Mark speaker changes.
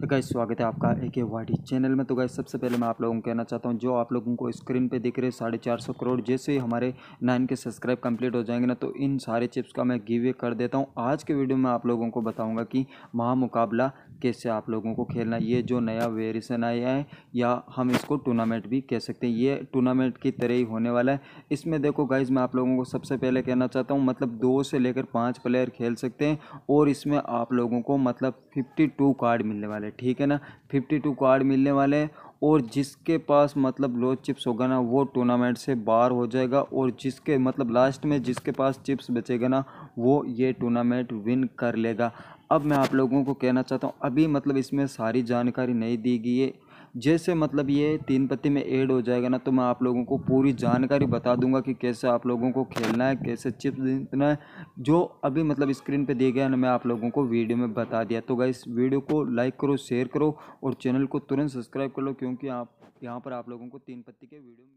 Speaker 1: तो गाइस स्वागत है आपका ए के वाई चैनल में तो गाइस सबसे पहले मैं आप लोगों को कहना चाहता हूँ जो आप लोगों को स्क्रीन पे दिख रहे साढ़े चार सौ करोड़ जैसे ही हमारे नाइन के सब्सक्राइब कंप्लीट हो जाएंगे ना तो इन सारे चिप्स का मैं गिवे कर देता हूँ आज के वीडियो में आप लोगों को बताऊँगा कि महामुकाबला कैसे आप लोगों को खेलना ये जो नया वेरिएशन आया है या हम इसको टूर्नामेंट भी कह सकते हैं ये टूर्नामेंट की तरह ही होने वाला है इसमें देखो गाइज मैं आप लोगों को सबसे पहले कहना चाहता हूँ मतलब दो से लेकर पाँच प्लेयर खेल सकते हैं और इसमें आप लोगों को मतलब फिफ्टी कार्ड मिलने वाले वाले ठीक है ना फिफ्टी टू कार्ड मिलने वाले हैं और जिसके पास मतलब लो चिप्स होगा ना वो टूर्नामेंट से बाहर हो जाएगा और जिसके मतलब लास्ट में जिसके पास चिप्स बचेगा ना वो ये टूर्नामेंट विन कर लेगा अब मैं आप लोगों को कहना चाहता हूँ अभी मतलब इसमें सारी जानकारी नहीं दी गई है जैसे मतलब ये तीन पत्ती में ऐड हो जाएगा ना तो मैं आप लोगों को पूरी जानकारी बता दूंगा कि कैसे आप लोगों को खेलना है कैसे चिप्स जीतना है जो अभी मतलब स्क्रीन पे दिया गया ना मैं आप लोगों को वीडियो में बता दिया तो गाइस वीडियो को लाइक करो शेयर करो और चैनल को तुरंत सब्सक्राइब कर लो क्योंकि आप यहाँ पर आप लोगों को तीन पत्ती के वीडियो